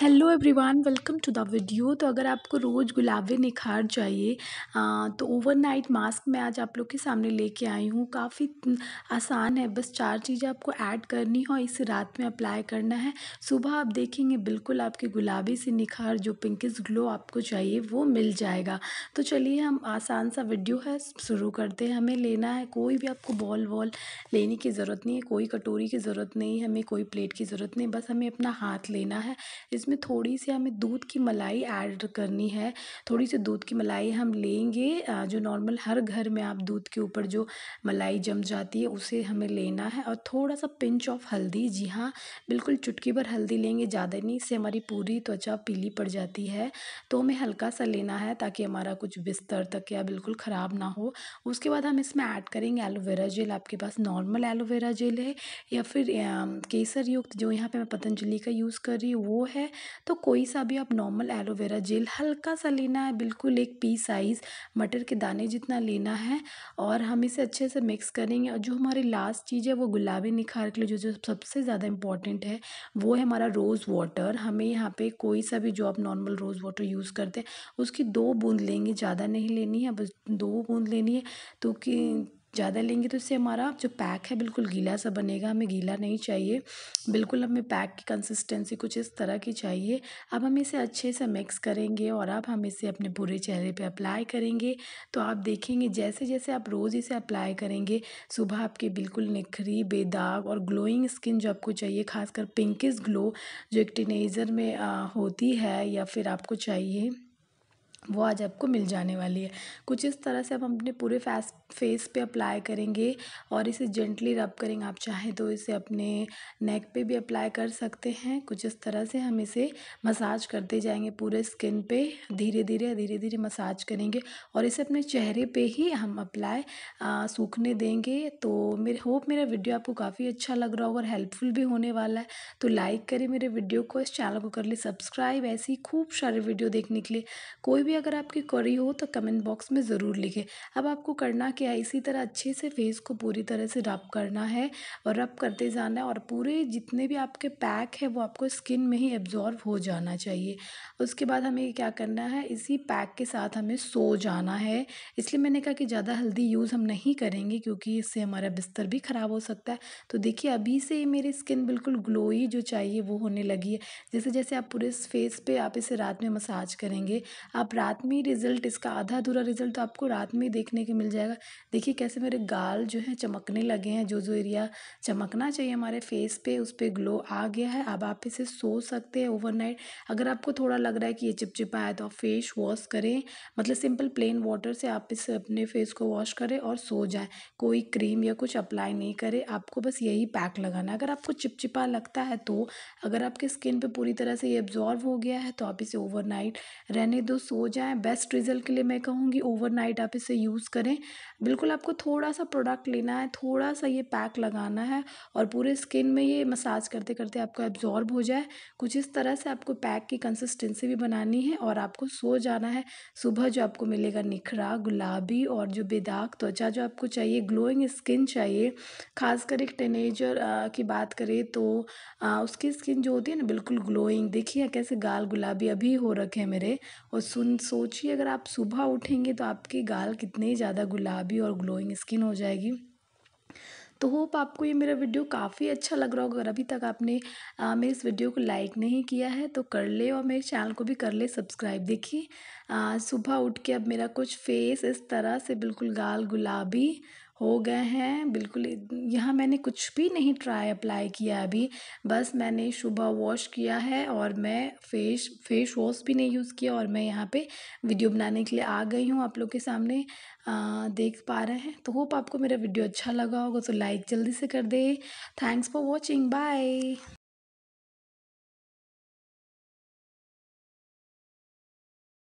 hello everyone welcome to the video तो अगर आपको रोज़ गुलाबे निखार चाहिए आ, तो ओवरनाइट मास्क मैं आज आप लोग के सामने लेके आई हूँ काफ़ी आसान है बस चार चीज़ें आपको ऐड करनी हो इसे रात में अप्लाई करना है सुबह आप देखेंगे बिल्कुल आपके गुलाबी से निखार जो पिंकिस ग्लो आपको चाहिए वो मिल जाएगा तो चलिए हम आसान सा वीडियो है शुरू करते हैं हमें लेना है कोई भी आपको बॉल वॉल लेने की ज़रूरत नहीं है कोई कटोरी की ज़रूरत नहीं हमें कोई प्लेट की ज़रूरत नहीं बस हमें अपना हाथ लेना है इस इसमें थोड़ी सी हमें दूध की मलाई ऐड करनी है थोड़ी सी दूध की मलाई हम लेंगे जो नॉर्मल हर घर में आप दूध के ऊपर जो मलाई जम जाती है उसे हमें लेना है और थोड़ा सा पिंच ऑफ हल्दी जी हाँ बिल्कुल चुटकी भर हल्दी लेंगे ज़्यादा नहीं इससे हमारी पूरी त्वचा पीली पड़ जाती है तो हमें हल्का सा लेना है ताकि हमारा कुछ बिस्तर तक या बिल्कुल ख़राब ना हो उसके बाद हम इसमें ऐड करेंगे एलोवेरा जेल आपके पास नॉर्मल एलोवेरा जेल है या फिर केसर युक्त जो यहाँ पे मैं पतंजलि का यूज़ कर रही हूँ वो है तो कोई सा भी आप नॉर्मल एलोवेरा जेल हल्का सा लेना है बिल्कुल एक पी साइज़ मटर के दाने जितना लेना है और हम इसे अच्छे से मिक्स करेंगे और जो हमारी लास्ट चीज़ है वो गुलाबी निखार के लिए जो जो सबसे ज़्यादा इंपॉर्टेंट है वो है हमारा रोज़ वाटर हमें यहाँ पे कोई सा भी जो आप नॉर्मल रोज़ वाटर यूज़ करते हैं उसकी दो बूंद लेंगे ज़्यादा नहीं लेनी है बस दो बूंद लेनी है तो कि ज़्यादा लेंगे तो इससे हमारा जो पैक है बिल्कुल गीला सा बनेगा हमें गीला नहीं चाहिए बिल्कुल हमें पैक की कंसिस्टेंसी कुछ इस तरह की चाहिए अब हम इसे अच्छे से मिक्स करेंगे और अब हम इसे अपने पूरे चेहरे पे अप्लाई करेंगे तो आप देखेंगे जैसे जैसे आप रोज़ इसे अप्लाई करेंगे सुबह आपकी बिल्कुल निखरी बेदाग और ग्लोइंग स्किन जो आपको चाहिए खासकर पिंकिस ग्लो जो एक टीनेजर में होती है या फिर आपको चाहिए वो आज आपको मिल जाने वाली है कुछ इस तरह से हम अपने पूरे फैस फेस पे अप्लाई करेंगे और इसे जेंटली रब करेंगे आप चाहें तो इसे अपने नेक पे भी अप्लाई कर सकते हैं कुछ इस तरह से हम इसे मसाज करते जाएंगे पूरे स्किन पे धीरे धीरे धीरे धीरे मसाज करेंगे और इसे अपने चेहरे पे ही हम अप्लाई सूखने देंगे तो मेरे होप मेरा वीडियो आपको काफ़ी अच्छा लग रहा होगा और हेल्पफुल भी होने वाला है तो लाइक करें मेरे वीडियो को इस चैनल को कर ले सब्सक्राइब ऐसी खूब सारे वीडियो देखने के लिए कोई भी अगर आपकी क्वेरी हो तो कमेंट बॉक्स में ज़रूर लिखें अब आपको करना क्या है इसी तरह अच्छे से फेस को पूरी तरह से रब करना है और रब करते जाना है और पूरे जितने भी आपके पैक है वो आपको स्किन में ही एब्जॉर्व हो जाना चाहिए उसके बाद हमें क्या करना है इसी पैक के साथ हमें सो जाना है इसलिए मैंने कहा कि ज़्यादा हल्दी यूज़ हम नहीं करेंगे क्योंकि इससे हमारा बिस्तर भी ख़राब हो सकता है तो देखिए अभी से मेरी स्किन बिल्कुल ग्लोई जो चाहिए वो होने लगी है जैसे जैसे आप पूरे फेस पे आप इसे रात में मसाज करेंगे आप रात में ही रिज़ल्ट इसका आधा अधूरा रिज़ल्ट तो आपको रात में ही देखने के मिल जाएगा देखिए कैसे मेरे गाल जो है चमकने लगे हैं जो जो एरिया चमकना चाहिए हमारे फेस पे उस पर ग्लो आ गया है अब आप इसे सो सकते हैं ओवरनाइट अगर आपको थोड़ा लग रहा है कि ये चिपचिपा है तो आप फेस वॉश करें मतलब सिंपल प्लेन वाटर से आप इसे अपने फेस को वॉश करें और सो जाए कोई क्रीम या कुछ अप्लाई नहीं करें आपको बस यही पैक लगाना है अगर आपको चिपचिपा लगता है तो अगर आपके स्किन पर पूरी तरह से ये एब्जॉर्व हो गया है तो आप इसे ओवरनाइट रहने दो सो जाए बेस्ट रिज़ल्ट के लिए मैं कहूँगी ओवरनाइट आप इसे यूज़ करें बिल्कुल आपको थोड़ा सा प्रोडक्ट लेना है थोड़ा सा ये पैक लगाना है और पूरे स्किन में ये मसाज करते करते आपको एब्जॉर्ब हो जाए कुछ इस तरह से आपको पैक की कंसिस्टेंसी भी बनानी है और आपको सो जाना है सुबह जो आपको मिलेगा निखरा गुलाबी और जो बेदाग त्वचा जो आपको चाहिए ग्लोइंग स्किन चाहिए खासकर एक टेनेजर की बात करें तो आ, उसकी स्किन जो होती है ना बिल्कुल ग्लोइंग देखिए कैसे गाल गुलाबी अभी हो रखे हैं मेरे और सुन सोचिए अगर आप सुबह उठेंगे तो आपके गाल कितने ज़्यादा गुलाबी और ग्लोइंग स्किन हो जाएगी तो होप आपको ये मेरा वीडियो काफ़ी अच्छा लग रहा होगा अगर अभी तक आपने मेरे इस वीडियो को लाइक नहीं किया है तो कर ले और मेरे चैनल को भी कर ले सब्सक्राइब देखिए सुबह उठ के अब मेरा कुछ फेस इस तरह से बिल्कुल गाल गुलाबी हो गए हैं बिल्कुल यहाँ मैंने कुछ भी नहीं ट्राई अप्लाई किया अभी बस मैंने सुबह वॉश किया है और मैं फेस फेस वॉश भी नहीं यूज़ किया और मैं यहाँ पे वीडियो बनाने के लिए आ गई हूँ आप लोग के सामने आ, देख पा रहे हैं तो होप आपको मेरा वीडियो अच्छा लगा होगा तो लाइक जल्दी से कर दे थैंक्स फॉर वॉचिंग बाय